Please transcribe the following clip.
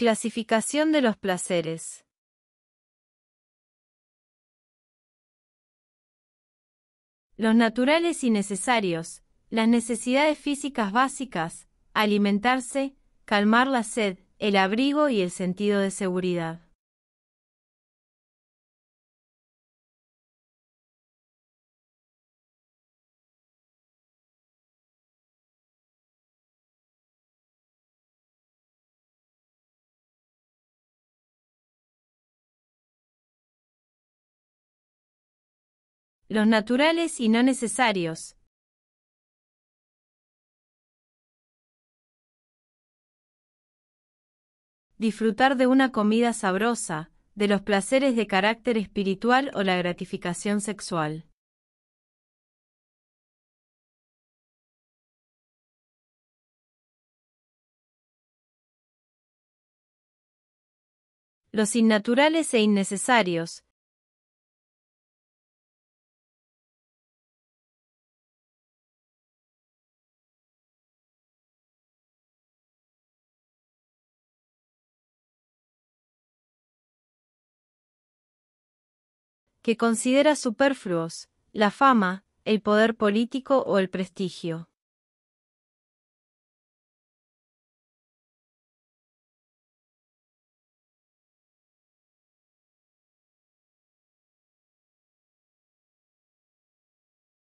Clasificación de los placeres. Los naturales y necesarios, las necesidades físicas básicas, alimentarse, calmar la sed, el abrigo y el sentido de seguridad. los naturales y no necesarios. Disfrutar de una comida sabrosa, de los placeres de carácter espiritual o la gratificación sexual. Los innaturales e innecesarios que considera superfluos, la fama, el poder político o el prestigio.